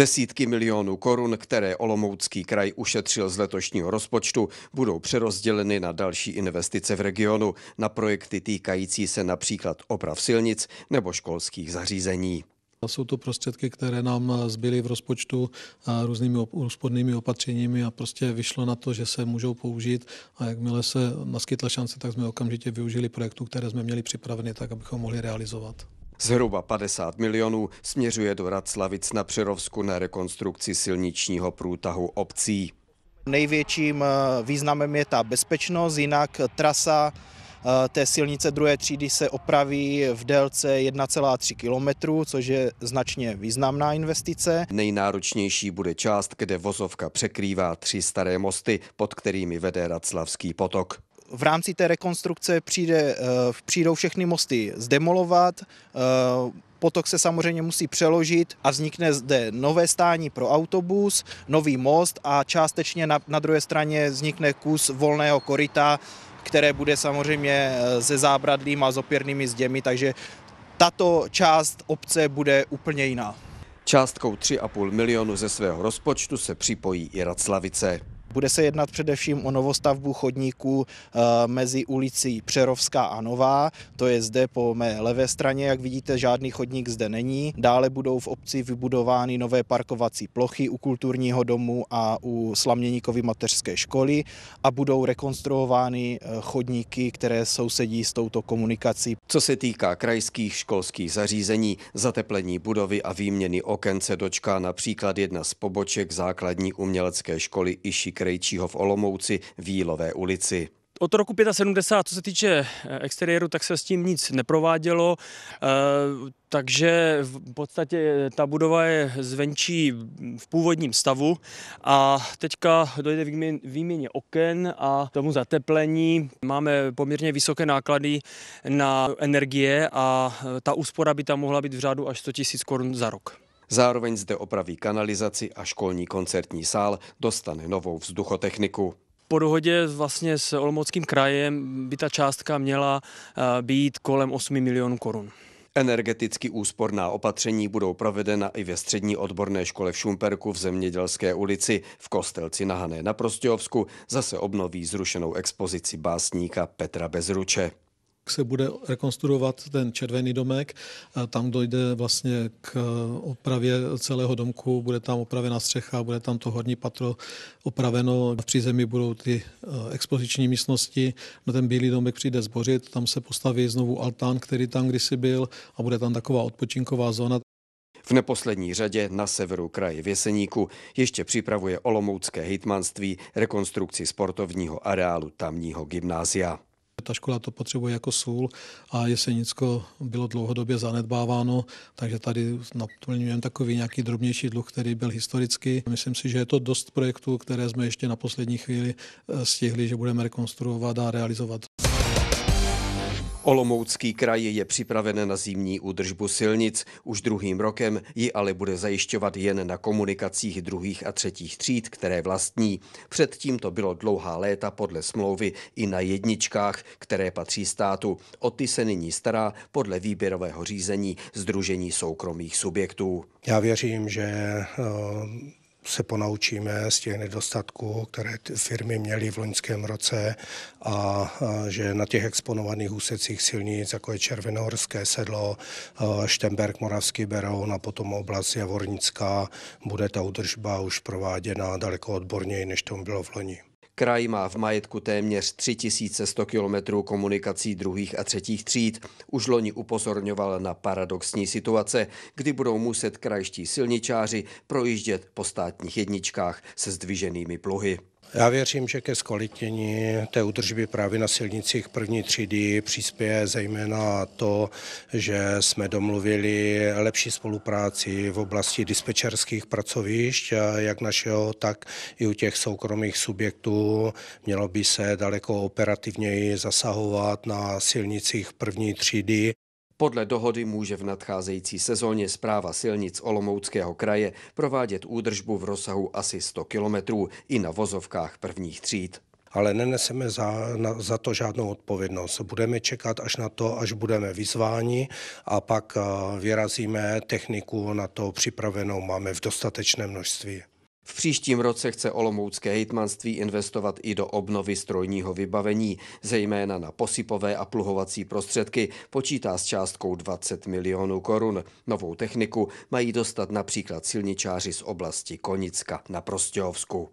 Desítky milionů korun, které Olomoucký kraj ušetřil z letošního rozpočtu, budou přerozděleny na další investice v regionu, na projekty týkající se například oprav silnic nebo školských zařízení. Jsou to prostředky, které nám zbyly v rozpočtu různými úspornými opatřeními a prostě vyšlo na to, že se můžou použít a jakmile se naskytla šance, tak jsme okamžitě využili projektů, které jsme měli připraveny, tak abychom mohli realizovat. Zhruba 50 milionů směřuje do Raclavic na Přerovsku na rekonstrukci silničního průtahu obcí. Největším eh, významem je ta bezpečnost, jinak trasa eh, té silnice druhé třídy se opraví v délce 1,3 km, což je značně významná investice. Nejnáročnější bude část, kde vozovka překrývá tři staré mosty, pod kterými vede Raclavský potok v rámci té rekonstrukce přijde, eh, přijdou všechny mosty zdemolovat, eh, potok se samozřejmě musí přeložit a vznikne zde nové stání pro autobus, nový most a částečně na, na druhé straně vznikne kus volného koryta, které bude samozřejmě eh, se zábradlím a s opěrnými zděmi, takže tato část obce bude úplně jiná. Částkou 3,5 milionu ze svého rozpočtu se připojí i Raclavice. Bude se jednat především o novostavbu chodníků eh, mezi ulicí Přerovská a Nová, to je zde po mé levé straně, jak vidíte, žádný chodník zde není. Dále budou v obci vybudovány nové parkovací plochy u kulturního domu a u Slaměníkovy mateřské školy a budou rekonstruovány eh, chodníky, které sousedí s touto komunikací. Co se týká krajských školských zařízení, zateplení budovy a výměny okence dočká například jedna z poboček základní umělecké školy Išik Krejčího v Olomouci v Jílové ulici. Od roku 75, co se týče eh, exteriéru, tak se s tím nic neprovádělo, eh, takže v podstatě eh, ta budova je zvenčí v původním stavu a teďka dojde výměně oken a tomu zateplení. Máme poměrně vysoké náklady na energie a ta úspora by tam mohla být v řádu až 100 000 korun za rok. Zároveň zde opraví kanalizaci a školní koncertní sál dostane novou vzduchotechniku. Po dohodě vlastně s Olomouckým krajem by ta částka měla eh, být kolem 8 milionů korun. Energeticky úsporná opatření budou provedena i ve střední odborné škole v Šumperku v Zemědělské ulici, v Kostelci na Hané na Prostějovsku zase obnoví zrušenou expozici básníka Petra Bezruče se bude rekonstruovat ten červený domek. Tam dojde vlastně k opravě celého domku, bude tam opravena střecha, bude tam to horní patro opraveno. V přízemí budou ty eh, expoziční místnosti. Na ten bílý domek přijde zbořit, tam se postaví znovu altán, který tam kdysi byl a bude tam taková odpočinková zóna. V neposlední řadě na severu kraje Věseníku ještě připravuje Olomoucké hitmanství rekonstrukci sportovního areálu tamního gymnázia. Ta škola to potřebuje jako sůl a Jesenicko bylo dlouhodobě zanedbáváno, takže tady naplňujeme takový nějaký drobnější dluh, který byl historicky. Myslím si, že je to dost projektů, které jsme ještě na poslední chvíli eh, stihli, že budeme rekonstruovat a realizovat. Olomoucký kraj je připraven na zimní údržbu silnic. Už druhým rokem ji ale bude zajišťovat jen na komunikacích druhých a třetích tříd, které vlastní. Předtím to bylo dlouhá léta podle smlouvy i na jedničkách, které patří státu. O ty se nyní stará podle výběrového řízení Združení soukromých subjektů. Já věřím, že eh, se ponaučíme z těch nedostatků, které firmy měly v loňském roce a že na těch exponovaných úsecích silnic, jako je Červenohorské sedlo, Štemberg, Moravský Beroun a potom oblast Javornická, bude ta udržba už prováděna daleko odborněji, než tomu bylo v loni. Kraj má v majetku téměř 3100 kilometrů komunikací druhých a třetích tříd. Už loni upozorňoval na paradoxní situace, kdy budou muset krajští silničáři projíždět po státních jedničkách se zdviženými pluhy. Já věřím, že ke zkvalitnění té údržby právě na silnicích první třídy přispěje zejména to, že jsme domluvili lepší spolupráci v oblasti dispečerských pracovišť, jak našeho, tak i u těch soukromých subjektů. Mělo by se daleko operativněji zasahovat na silnicích první třídy. Podle dohody může v nadcházející sezóně zpráva silnic Olomouckého kraje provádět údržbu v rozsahu asi 100 kilometrů i na vozovkách prvních tříd ale neneseme za, na, za to žádnou odpovědnost. Budeme čekat až na to, až budeme vyzváni a pak eh, vyrazíme techniku na to připravenou máme v dostatečné množství. V příštím roce chce Olomoucké hejtmanství investovat i do obnovy strojního vybavení, zejména na posypové a pluhovací prostředky, počítá s částkou 20 milionů korun. Novou techniku mají dostat například silničáři z oblasti Konicka na Prostějovsku.